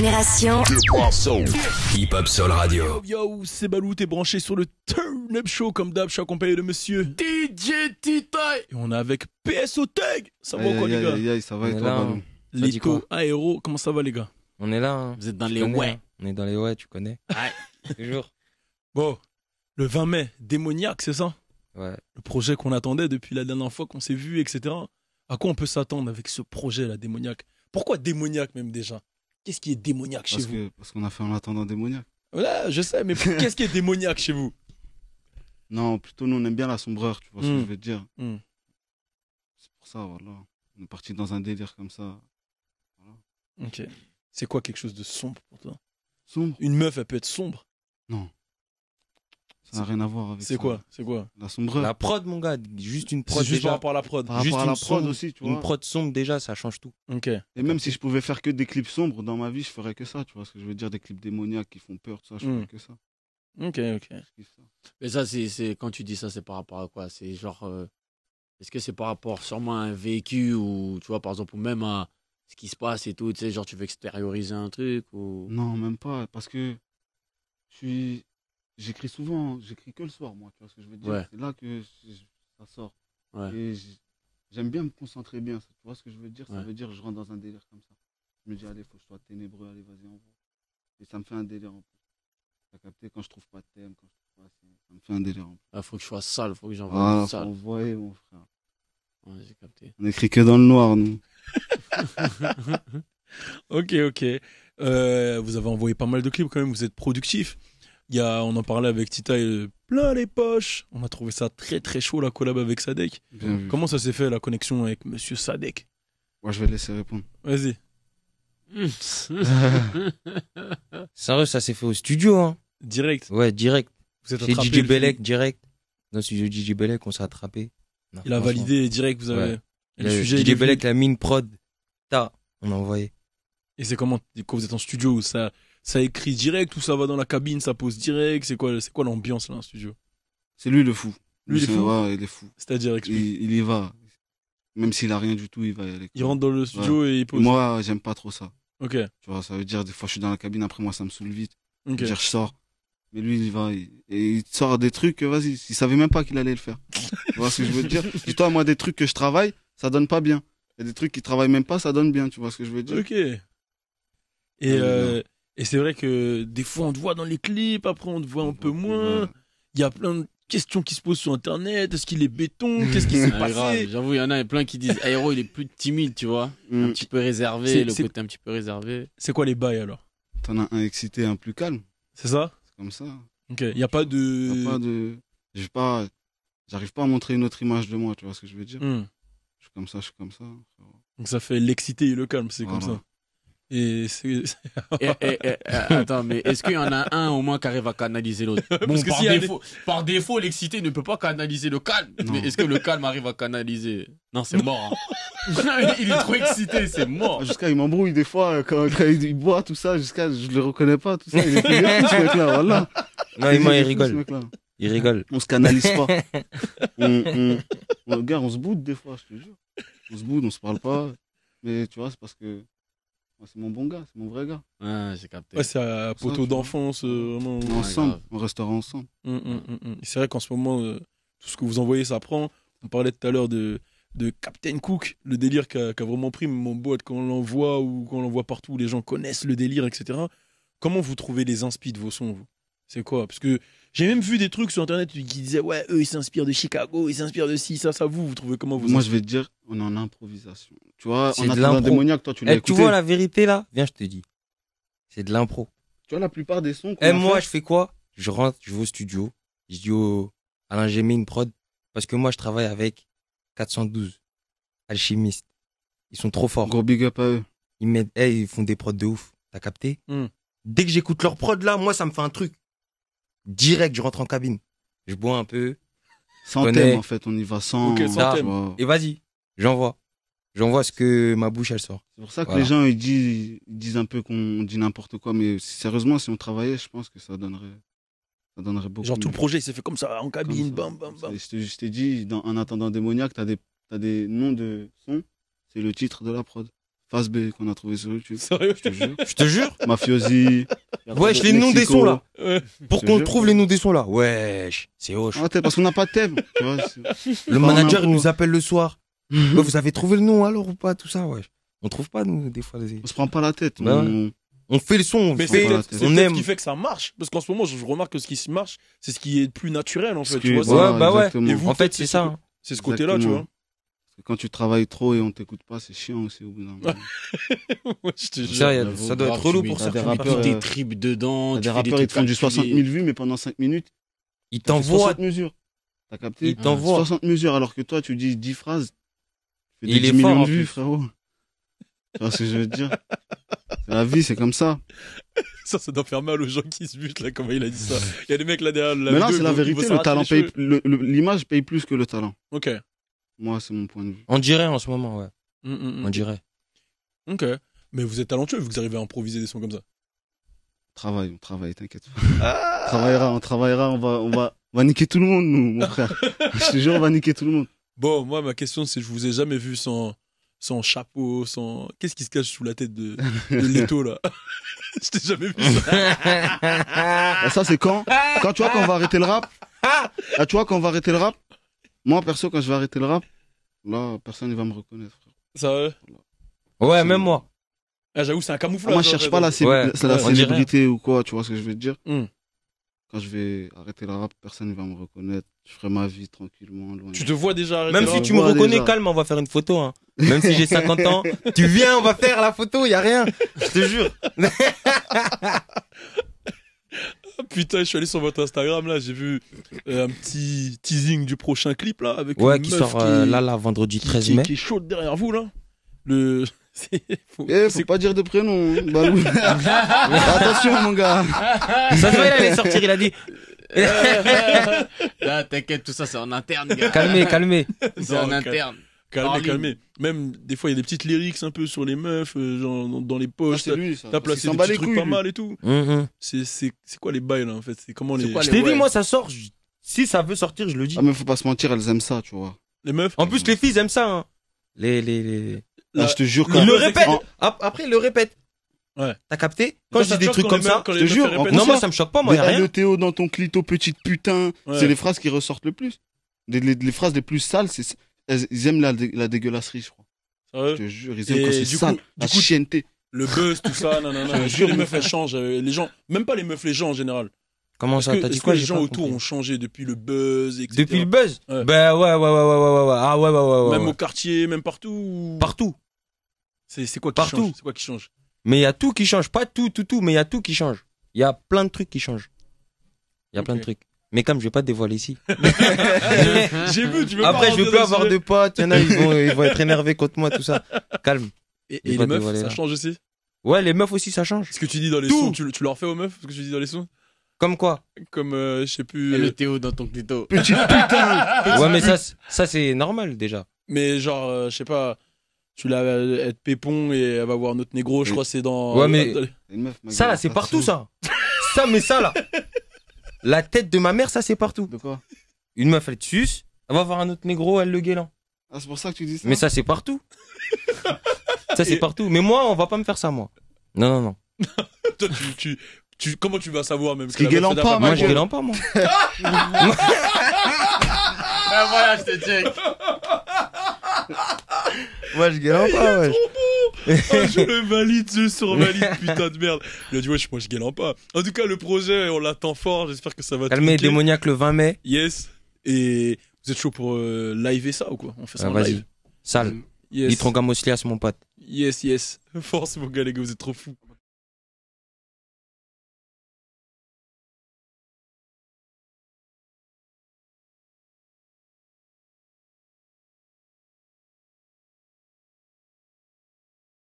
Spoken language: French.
génération. Hip Hop Soul Radio. Yo, yo c'est Balou, t'es branché sur le Turn Up Show comme d'hab, je suis accompagné de monsieur DJ Titaï. Et on est avec PSO Tag. Ça va quoi, les gars Ça va et toi, Balou hein. Lito, Aéro, comment ça va, les gars On est là. Hein. Vous êtes dans les ouais. Hein. On est dans les ouais, tu connais. Ouais. Toujours. Bon, le 20 mai, démoniaque, c'est ça Ouais. Le projet qu'on attendait depuis la dernière fois qu'on s'est vu, etc. À quoi on peut s'attendre avec ce projet, là, démoniaque Pourquoi démoniaque même déjà Qu'est-ce qui est démoniaque chez vous Parce qu'on a fait un attendant démoniaque. Voilà, je sais, mais qu'est-ce qui est démoniaque chez vous Non, plutôt nous on aime bien la sombreur, tu vois ce que hmm. je veux dire. Hmm. C'est pour ça, voilà. On est parti dans un délire comme ça. Ok. C'est quoi quelque chose de sombre pour toi Sombre Une meuf, elle peut être sombre Non. Ça n'a rien à voir avec. C'est quoi C'est quoi La sombreur. La prod, mon gars. Juste une prod. Juste par rapport à la prod. juste une prod sombre, aussi, tu vois. Une prod sombre, déjà, ça change tout. Ok. Et même si je pouvais faire que des clips sombres dans ma vie, je ferais que ça, tu vois ce que je veux dire Des clips démoniaques qui font peur, tout ça, je hmm. ferais que ça. Ok, ok. Mais ça, c'est quand tu dis ça, c'est par rapport à quoi C'est genre. Euh, est-ce que c'est par rapport sûrement à un vécu ou, tu vois, par exemple, ou même à ce qui se passe et tout, tu sais, genre tu veux extérioriser un truc ou. Non, même pas, parce que je suis j'écris souvent, j'écris que le soir, moi, tu vois ce que je veux dire C'est là que ça sort. Et j'aime bien me concentrer bien, tu vois ce que je veux dire Ça veut dire que je rentre dans un délire comme ça. Je me dis, allez, faut que je sois ténébreux, allez, vas-y, envoie. Et ça me fait un délire en plus. T'as capté Quand je trouve pas de thème, quand je trouve pas, ça me fait un délire en plus. Ah, faut que je sois sale, faut que j'envoie ah, sale. Faut envoyer, mon frère. Ouais, j'ai capté. On écrit que dans le noir, nous. ok, ok. Euh, vous avez envoyé pas mal de clips quand même, vous êtes productif on en parlait avec Tita et plein les poches. On a trouvé ça très très chaud la collab avec Sadek. Comment ça s'est fait la connexion avec Monsieur Sadek Moi je vais te laisser répondre. Vas-y. Sérieux, ça s'est fait au studio. Hein. Direct Ouais, direct. Vous êtes attrapé, DJ Belek, direct. Non, si DJ Belek, on s'est attrapé. il a validé direct, vous avez. le, sujet. Belek, la mine prod. Ta, on a envoyé. Et c'est comment quand vous êtes en studio ça ça écrit direct ou ça va dans la cabine, ça pose direct, c'est quoi c'est quoi l'ambiance là en studio C'est lui le fou. Lui, il fou. Ouais, il est fou. C'est-à-dire il, y va. Même s'il a rien du tout, il va aller. Il rentre dans le studio et il pose. moi, j'aime pas trop ça. OK. Tu vois, ça veut dire des fois je suis dans la cabine après moi ça me saoule vite. Ok. Je, sors. Mais lui, il va, et il sort des trucs, vas-y, il savait même pas qu'il allait le faire. tu vois ce que je veux dire? Du toi, moi, des trucs que je travaille, ça donne pas bien. Il y a des trucs qui travaillent même pas, ça donne bien, tu vois ce que je veux dire? Ok. Ah euh, et, c'est vrai que des fois, on te voit dans les clips, après, on te voit un peu moins. Il y a plein de questions qui se posent sur Internet. Est-ce qu'il est béton Qu'est-ce qui s'est ah, passé J'avoue, il y en a plein qui disent Aéro, il est plus timide, tu vois. Un mm. petit peu réservé, le côté un petit peu réservé. C'est quoi les bails alors T'en as un excité, un plus calme. C'est ça C'est comme ça. Ok, il n'y a pas de. a pas de. je pas. J'arrive pas à montrer une autre image de moi, tu vois ce que je veux dire hmm. Je suis comme ça, je suis comme ça. Donc ça fait l'excité et le calme, c'est comme ça. Et, attends, mais est-ce qu'il y en a un au moins qui arrive à canaliser l'autre bon, par, défaut, par défaut, l'excité ne peut pas canaliser le calme. Mais est-ce que le calme arrive à canaliser Non, c'est mort. Hein. il est trop excité, c'est mort. Jusqu'à il m'embrouille des fois euh, quand, il boit tout ça, jusqu'à je le reconnais pas tout ça. Il est ce mec là, voilà. Non, il, rigole. Il rigole. On se canalise pas. on, on, on se boude des fois, je te jure. On se boude, on se parle pas. Mais tu vois, c'est parce que ah, c'est mon bon gars, c'est mon vrai gars. Ouais, j'ai capté. Ouais, c'est un poteau d'enfance, euh, ensemble, on restera ensemble. Hum, hum, hum, c'est vrai qu'en ce moment, euh, tout ce que vous envoyez, ça prend. On parlait tout à l'heure de, de Captain Cook, le délire qu'a vraiment pris mon boîte, quand on l'envoie ou quand on l'envoie partout, les gens connaissent le délire, etc. Comment vous trouvez les inspirations de vos sons, vous C'est quoi Parce que j'ai même vu des trucs sur Internet qui disaient, ouais, eux, ils s'inspirent de Chicago, ils s'inspirent de ci, ça, ça, vous, vous trouvez comment vous Moi, je vais te dire, on est en improvisation. Tu vois, on de eh, tu vois la vérité, là Viens, je te dis. C'est de l'impro. Tu vois, la plupart des sons. Et eh, moi, je fais quoi Je rentre, je vais au studio. Je dis au Alain mis une prod. Parce que moi, je travaille avec 412, alchimistes. Ils sont trop forts. Gros big up à eux. Ils, mettent, eh, ils font des prods de ouf. T'as capté hmm. Dès que j'écoute leur prod, là, moi, ça me fait un truc. Direct, je rentre en cabine. Je bois un peu. Sans thème, en fait, on y va sans. sans thème. Et vas-y, J'en vois. J'en vois ce que ma bouche, elle sort. C'est pour ça que les gens, ils disent, disent un peu qu'on dit n'importe quoi, mais sérieusement, si on travaillait, je pense que ça donnerait. Ça donnerait beaucoup. Genre, tout le projet, il s'est fait comme ça, en cabine, bam, bam, bam. Je t'ai dit, dans, en attendant démoniaque, t'as des, as des noms de sons, c'est le titre de la prod. Phase B qu'on a trouvé sur YouTube. Sérieux Je te jure. Je jure Mafiosi. Wesh, les noms des sons là. Pour qu'on trouve les noms des sons là. Wesh, c'est hoche. Ah, parce qu'on n'a pas de thème. le manager, il nous appelle le soir. Mhm. vous avez trouvé le nom alors ou pas Tout ça, ouais. On trouve pas, nous, des fois. Les... On se prend pas la tête. Bah on... on... fait le son, on Mais c'est ce qui fait que ça marche. Parce qu'en ce moment, je remarque que ce qui marche, c'est ce qui est plus naturel, en fait. Tu vois, bah ouais. en fait, c'est ça. C'est ce côté-là, tu vois quand tu travailles trop et on t'écoute pas, c'est chiant aussi au je te jure. Ça, doit être relou pour certains. Tu euh, des tripes dedans. des rappeurs, ils font du 60 000 vues, mais pendant 5 minutes, ils t'envoient. 60 mesures. T'as capté Ils t'envoient. 60 mesures, alors que toi, tu dis 10 phrases, il 10 est fort en vues, frérot. Tu vois ce que je veux dire La vie, c'est comme ça. Ça, ça doit faire mal aux gens qui se butent, là, comment il a dit ça. Il y a des mecs là derrière la Mais là, c'est la vérité, le talent paye, l'image paye plus que le talent. Ok. Moi, c'est mon point de vue. On dirait en ce moment, ouais. Mm, mm, mm. On dirait. Ok. Mais vous êtes talentueux, vous arrivez à improviser des sons comme ça. Travail, on travaille, t'inquiète ah. on travaillera, on travaillera, on va, on va, on va niquer tout le monde, nous, mon frère. je te jure, on va niquer tout le monde. Bon, moi, ma question, c'est je vous ai jamais vu sans, chapeau, sans. Qu'est-ce qui se cache sous la tête de, de là Je t'ai jamais vu ça. ça, c'est quand Quand tu vois, qu'on va arrêter le rap Ah, tu vois, qu'on va arrêter le rap Moi, perso, quand je vais arrêter le rap, là, personne ne va me reconnaître, frère. Sérieux Ouais, même moi. Ah, j'avoue, c'est un camouflage. Ah, moi, je cherche pas la, célébrité ou quoi, tu vois ce que je veux dire hmm quand je vais arrêter la rap, personne ne va me reconnaître. Je ferai ma vie tranquillement. Loin tu te vois déjà arrêter Même si tu me reconnais, calme, on va faire une photo. Hein. Même si j'ai 50 ans, tu viens, on va faire la photo, il n'y a rien. Je te jure. Putain, je suis allé sur votre Instagram là, j'ai vu euh, un petit teasing du prochain clip là avec ouais, qui sort euh, là là vendredi 13 mai. Qui, qui est chaude derrière vous là. Le Eh, faut, c'est pas dire de prénom. Hein. Bah, oui. Attention, mon gars. Ça se voit, il allait sortir, il a dit. Euh, là, t'inquiète, tout ça, c'est en interne, gars. Calmez, calmez. C'est en interne. Calmez, calmez. Même des fois, il y a des petites lyrics un peu sur les meufs, euh, genre dans, les poches. Ah, T'as placé des petits trucs pas mal et tout. Mm -hmm. C'est quoi les bails là en fait C'est comment les. Quoi, les... Je t'ai dit, moi, ça sort. Si ça veut sortir, je le dis. Ah mais faut pas se mentir, elles aiment ça, tu vois. Les meufs. En plus, les filles aiment ça. Hein. Les les les. Euh, je te jure quand Il le répète. Après, il le répète. Ouais. T'as capté Quand je dis des trucs comme ça, je te jure. Non, moi, ça me choque pas, moi, rien. le Théo dans ton clito, petite putain. C'est les phrases qui ressortent le plus. Les, phrases les plus sales, c'est, ils aiment la, la dégueulasserie, je crois. Ah je te jure, ils aiment quand c'est sale. Du coup, chienneté. Le buzz, tout ça, non. Je te jure, les meufs, elles changent. Euh, les gens, même pas les meufs, les gens en général. Comment ça T'as dit quoi Les gens autour ont changé depuis le buzz, etc. Depuis le buzz Ben Bah ouais, ouais, ouais, ouais, ouais, ouais, ah ouais, ouais, ouais, Même au quartier, même partout. Partout. C'est quoi qui partout. C'est quoi qui change Mais il y a tout qui change, pas tout, tout, tout, mais il y a tout qui change. Il y a plein de trucs qui changent. Il y a plein de trucs. Mais comme je vais pas te dévoiler ici. J'ai vu, tu veux Après, je peux avoir de potes. Il y en a, ils vont, être énervés contre moi, tout ça. Calme. Et, les meufs, ça hein. change aussi Ouais, les meufs aussi, ça change. Ce que tu dis dans les sons, tu, tu leur fais aux meufs Ce que tu dis dans les sons comme quoi Comme, euh, je sais plus... Le euh, théo dans ton clito. putain Ouais, mais ça, c'est normal, déjà. Mais genre, euh, je sais pas, tu la être pépon et elle va voir notre négro, je crois c'est dans... Ouais, mais- Ça, là, c'est partout, ça. Ça, mais ça, là. La tête de ma mère, ça, c'est partout. De quoi Une meuf, elle te suce, elle va voir un autre négro, elle le guélant. Ah, c'est pour ça que tu dis ça Mais ça, c'est partout. ça, c'est partout. Mais moi, on va pas me faire ça, moi. Non, non, non. Toi, tu, comment tu vas savoir même Parce qu'il gueule pas, moi je gueule pas, moi. ah, voilà, je te check. moi je gueule pas, ouais. Ah, je le valide, je survalide, putain de merde. Il a dit, ouais, je, moi je gueule pas. En tout cas, le projet, on l'attend fort, j'espère que ça va Calmer démoniaque le 20 mai. Yes. Et vous êtes chaud pour euh, ça ou quoi On fait ça ah, en live. Sale. Yes. Litron Gamoslias, mon pote. Yes, yes. Force, mon gars, les gars, vous êtes trop fous.